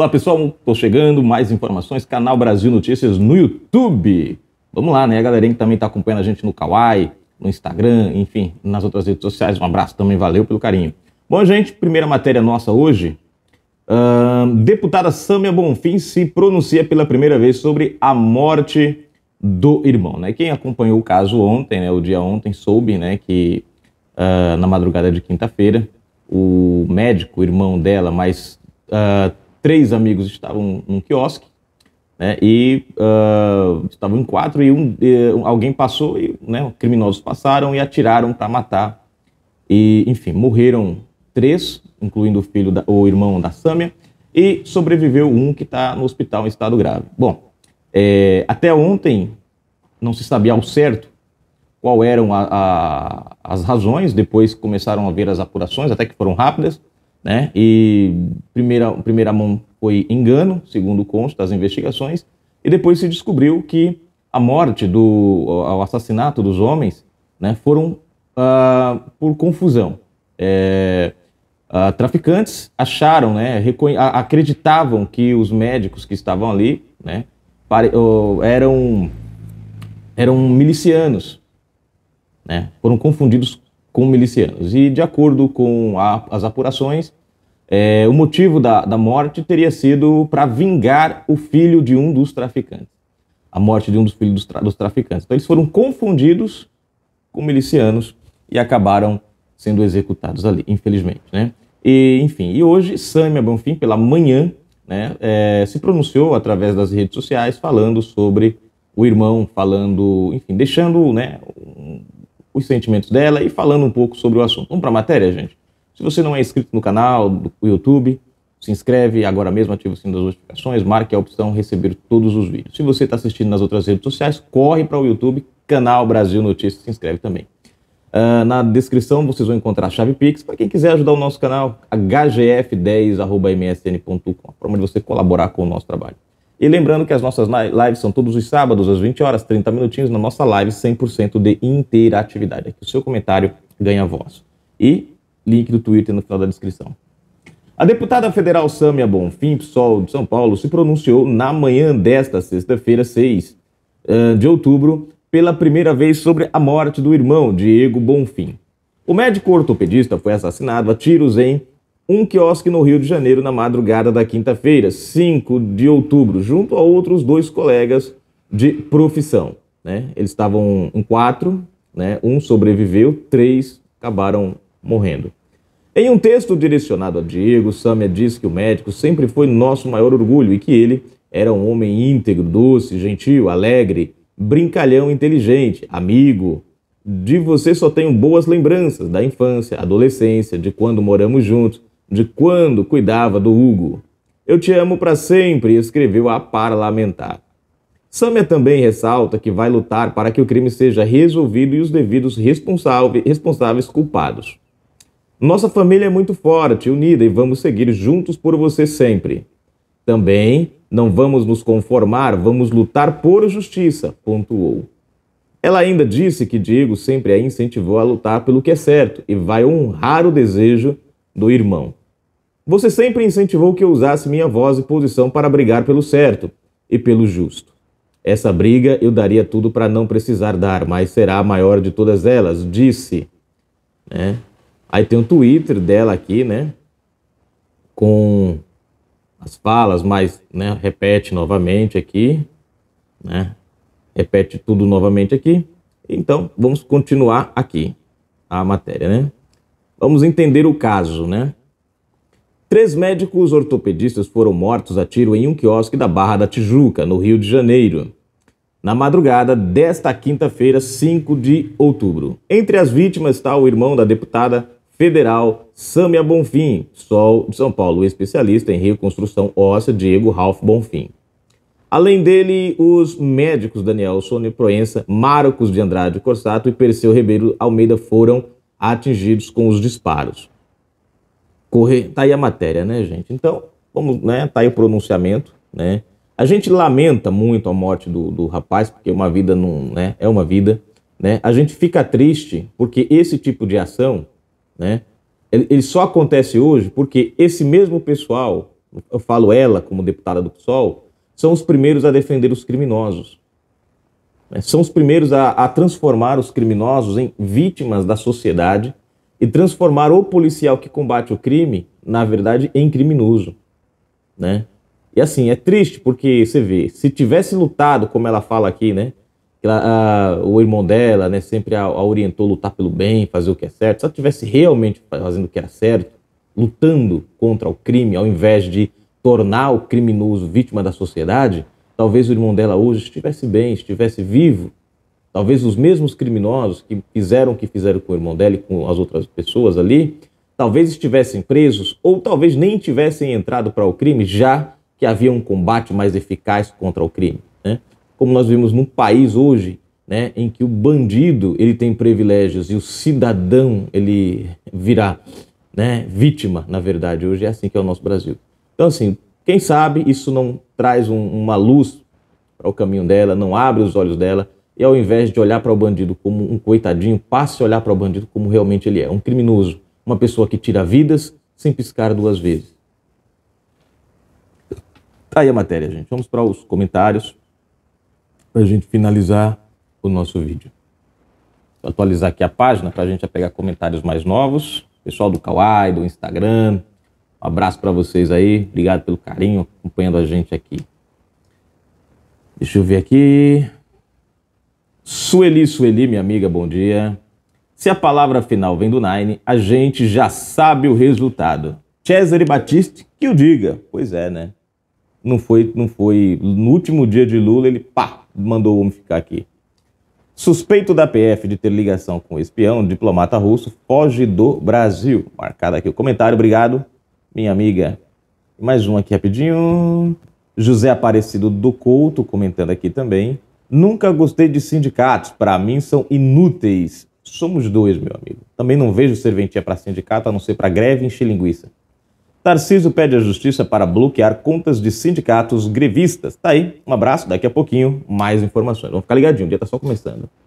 Olá pessoal, estou chegando, mais informações, canal Brasil Notícias no YouTube. Vamos lá, né? A galerinha que também está acompanhando a gente no Kawaii, no Instagram, enfim, nas outras redes sociais. Um abraço também, valeu pelo carinho. Bom, gente, primeira matéria nossa hoje. Uh, deputada Sâmia Bonfim se pronuncia pela primeira vez sobre a morte do irmão, né? Quem acompanhou o caso ontem, né? O dia ontem soube, né? Que uh, na madrugada de quinta-feira o médico, o irmão dela, mais uh, três amigos estavam num quiosque, né, e uh, estavam em quatro, e, um, e eh, alguém passou, e né, criminosos passaram e atiraram para matar. E, enfim, morreram três, incluindo o filho, da, o irmão da Sâmia, e sobreviveu um que está no hospital em estado grave. Bom, é, até ontem não se sabia ao certo qual eram a, a, as razões, depois começaram a ver as apurações, até que foram rápidas, né? E primeira, primeira mão foi engano, segundo consta das investigações, e depois se descobriu que a morte do o assassinato dos homens, né, foram ah, por confusão. É, ah, traficantes acharam, né, acreditavam que os médicos que estavam ali, né, eram eram milicianos, né? Foram confundidos com milicianos. E de acordo com a, as apurações, é, o motivo da, da morte teria sido para vingar o filho de um dos traficantes. A morte de um dos filhos dos, tra, dos traficantes. Então eles foram confundidos com milicianos e acabaram sendo executados ali, infelizmente, né? E, enfim, e hoje Sâmia Bonfim, pela manhã, né, é, se pronunciou através das redes sociais falando sobre o irmão, falando, enfim, deixando né, os sentimentos dela e falando um pouco sobre o assunto. Vamos para a matéria, gente? Se você não é inscrito no canal do YouTube, se inscreve agora mesmo, ativa o sino das notificações, marque a opção receber todos os vídeos. Se você está assistindo nas outras redes sociais, corre para o YouTube, canal Brasil Notícias, se inscreve também. Uh, na descrição vocês vão encontrar a chave Pix. Para quem quiser ajudar o nosso canal, hgf10.msn.com, a forma de você colaborar com o nosso trabalho. E lembrando que as nossas lives são todos os sábados, às 20 horas, 30 minutinhos, na nossa live 100% de interatividade. Aqui o seu comentário ganha voz. E link do Twitter no final da descrição. A deputada federal Sâmia Bonfim, PSOL de São Paulo, se pronunciou na manhã desta sexta-feira, 6 de outubro, pela primeira vez sobre a morte do irmão Diego Bonfim. O médico ortopedista foi assassinado a tiros em um quiosque no Rio de Janeiro na madrugada da quinta-feira, 5 de outubro, junto a outros dois colegas de profissão. Né? Eles estavam em quatro, né? um sobreviveu, três acabaram morrendo. Em um texto direcionado a Diego, Samia diz que o médico sempre foi nosso maior orgulho e que ele era um homem íntegro, doce, gentil, alegre, brincalhão, inteligente, amigo, de você só tenho boas lembranças da infância, adolescência, de quando moramos juntos de quando cuidava do Hugo. Eu te amo para sempre, escreveu a parlamentar. Samia também ressalta que vai lutar para que o crime seja resolvido e os devidos responsáveis culpados. Nossa família é muito forte, unida e vamos seguir juntos por você sempre. Também não vamos nos conformar, vamos lutar por justiça, pontuou. Ela ainda disse que Diego sempre a incentivou a lutar pelo que é certo e vai honrar o desejo do irmão. Você sempre incentivou que eu usasse minha voz e posição para brigar pelo certo e pelo justo. Essa briga eu daria tudo para não precisar dar, mas será a maior de todas elas, disse. Né? Aí tem o um Twitter dela aqui, né? Com as falas, mas né, repete novamente aqui, né? Repete tudo novamente aqui. Então, vamos continuar aqui a matéria, né? Vamos entender o caso, né? Três médicos ortopedistas foram mortos a tiro em um quiosque da Barra da Tijuca, no Rio de Janeiro, na madrugada desta quinta-feira, 5 de outubro. Entre as vítimas está o irmão da deputada federal Sâmia Bonfim, Sol de São Paulo, especialista em reconstrução óssea Diego Ralph Bonfim. Além dele, os médicos Daniel Sônia Proença, Marcos de Andrade Corsato e Perseu Ribeiro Almeida foram atingidos com os disparos correr. Tá aí a matéria, né, gente? Então, vamos, né? Tá aí o pronunciamento, né? A gente lamenta muito a morte do, do rapaz, porque uma vida não, né? É uma vida, né? A gente fica triste porque esse tipo de ação, né? Ele, ele só acontece hoje porque esse mesmo pessoal, eu falo ela como deputada do PSOL, são os primeiros a defender os criminosos. Né? São os primeiros a, a transformar os criminosos em vítimas da sociedade e transformar o policial que combate o crime, na verdade, em criminoso, né? E assim, é triste porque você vê, se tivesse lutado, como ela fala aqui, né? a, o irmão dela, né, sempre a, a orientou a lutar pelo bem, fazer o que é certo. Se ela tivesse realmente fazendo o que era certo, lutando contra o crime, ao invés de tornar o criminoso vítima da sociedade, talvez o irmão dela hoje estivesse bem, estivesse vivo, Talvez os mesmos criminosos que fizeram o que fizeram com o irmão dela e com as outras pessoas ali, talvez estivessem presos ou talvez nem tivessem entrado para o crime, já que havia um combate mais eficaz contra o crime. Né? Como nós vimos num país hoje né, em que o bandido ele tem privilégios e o cidadão ele virá né, vítima, na verdade, hoje é assim que é o nosso Brasil. Então, assim, quem sabe isso não traz um, uma luz para o caminho dela, não abre os olhos dela e ao invés de olhar para o bandido como um coitadinho, passe a olhar para o bandido como realmente ele é, um criminoso, uma pessoa que tira vidas sem piscar duas vezes. Tá aí a matéria, gente. Vamos para os comentários para a gente finalizar o nosso vídeo. Vou atualizar aqui a página para a gente pegar comentários mais novos. Pessoal do Kawaii, do Instagram, um abraço para vocês aí. Obrigado pelo carinho acompanhando a gente aqui. Deixa eu ver aqui. Sueli, Sueli, minha amiga, bom dia. Se a palavra final vem do Nine, a gente já sabe o resultado. Cesare Batiste, que o diga. Pois é, né? Não foi, não foi. No último dia de Lula, ele pá, mandou o homem ficar aqui. Suspeito da PF de ter ligação com o espião, diplomata russo, foge do Brasil. Marcado aqui o comentário, obrigado, minha amiga. Mais um aqui rapidinho. José Aparecido do Couto comentando aqui também. Nunca gostei de sindicatos, para mim são inúteis. Somos dois, meu amigo. Também não vejo serventia para sindicato a não ser para greve e encher linguiça. Tarcísio pede à justiça para bloquear contas de sindicatos grevistas. Tá aí, um abraço, daqui a pouquinho mais informações. Vamos ficar ligadinho, o dia tá só começando.